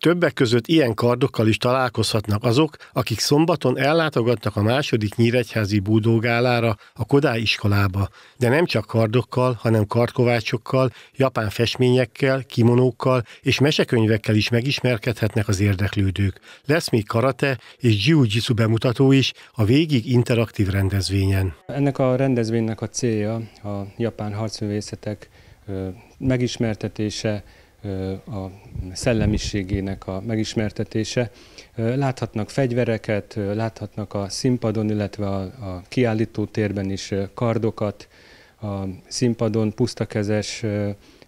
Többek között ilyen kardokkal is találkozhatnak azok, akik szombaton ellátogatnak a második nyíregyházi búdógálára a Kodály iskolába, de nem csak kardokkal, hanem kardkovácsokkal, japán festményekkel, kimonókkal és mesekönyvekkel is megismerkedhetnek az érdeklődők. Lesz még karate és jiu-jitsu bemutató is a végig interaktív rendezvényen. Ennek a rendezvénynek a célja a japán harcművészetek megismertetése, a szellemiségének a megismertetése. Láthatnak fegyvereket, láthatnak a színpadon, illetve a, a kiállító térben is kardokat, a színpadon pusztakezes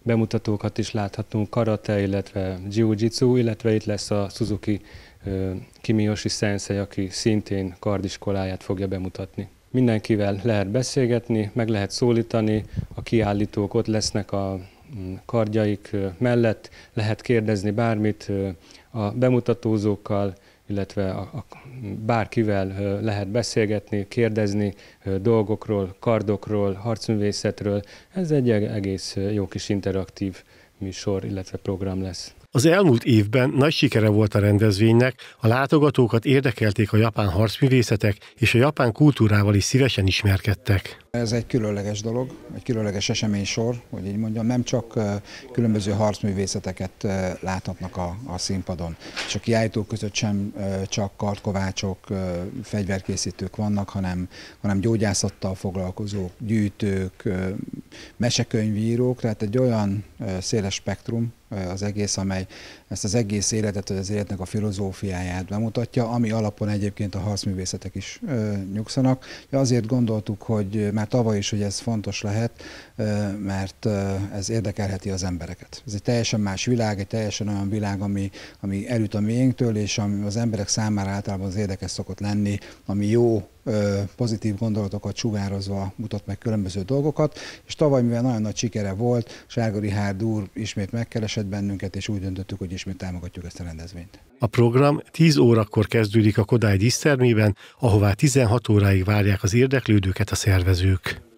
bemutatókat is láthatunk, karate, illetve jiu-jitsu, illetve itt lesz a Suzuki Kimiyoshi Sensei, aki szintén kardiskoláját fogja bemutatni mindenkivel lehet beszélgetni, meg lehet szólítani, a kiállítók ott lesznek a, kardjaik mellett, lehet kérdezni bármit a bemutatózókkal, illetve a, a, bárkivel lehet beszélgetni, kérdezni dolgokról, kardokról, harcművészetről. Ez egy e-, egész jó kis interaktív műsor, illetve program lesz. Az elmúlt évben nagy sikere volt a rendezvénynek, a látogatókat érdekelték a japán harcművészetek, és a japán kultúrával is szívesen ismerkedtek. Ez egy különleges dolog, egy különleges eseménysor, hogy így mondjam, nem csak különböző harcművészeteket láthatnak a, a színpadon, és a kiállítók között sem csak kartkovácsok, fegyverkészítők vannak, hanem, hanem gyógyászattal foglalkozók, gyűjtők, mesekönyvírók, tehát egy olyan széles spektrum, az egész, amely ezt az egész életet, az életnek a filozófiáját bemutatja, ami alapon egyébként a harcművészetek is nyugszanak. Azért gondoltuk, hogy már tavaly is, hogy ez fontos lehet, mert ez érdekelheti az embereket. Ez egy teljesen más világ, egy teljesen olyan világ, ami, ami elüt a miénktől, és ami az emberek számára általában az érdekes szokott lenni, ami jó, pozitív gondolatokat sugározva mutat meg különböző dolgokat, és tavaly, mivel nagyon nagy sikere volt, Sárgori Hárd úr ismét megkeresett, megkeresett bennünket, és úgy döntöttük, hogy ismét támogatjuk ezt a rendezvényt. A program 10 órakor kezdődik a Kodály dísztermében, ahová 16 óráig várják az érdeklődőket a szervezők.